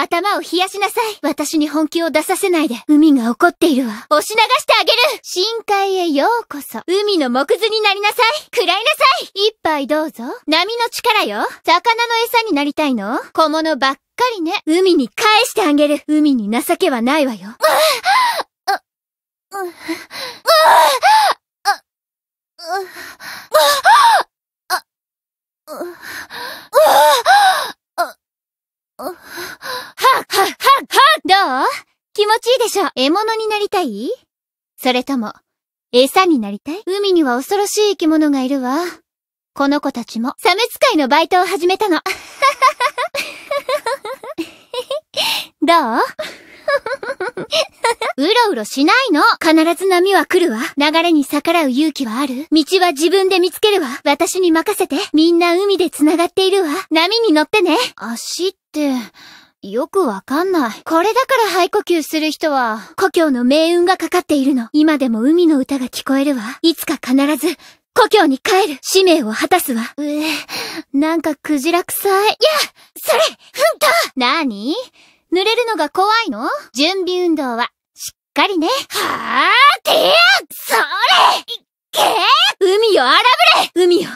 頭を冷やしなさい。私に本気を出させないで。海が怒っているわ。押し流してあげる深海へようこそ。海の木図になりなさい。喰らいなさい一杯どうぞ。波の力よ。魚の餌になりたいの小物ばっかりね。海に返してあげる。海に情けはないわよ。うっうっうっうっうっうっどう気持ちいいでしょ獲物になりたいそれとも、餌になりたい海には恐ろしい生き物がいるわ。この子たちも、サメ使いのバイトを始めたの。どう うろうろしないの必ず波は来るわ。流れに逆らう勇気はある道は自分で見つけるわ。私に任せて。みんな海で繋がっているわ。波に乗ってね。足って、よくわかんない。これだから肺呼吸する人は、故郷の命運がかかっているの。今でも海の歌が聞こえるわ。いつか必ず、故郷に帰る。使命を果たすわ。うえ、なんかクジラ臭い。いやそれ本んとなに濡れるのが怖いの準備運動は、しっかりね。はーてやそれけ海よ、荒ぶれ海よ、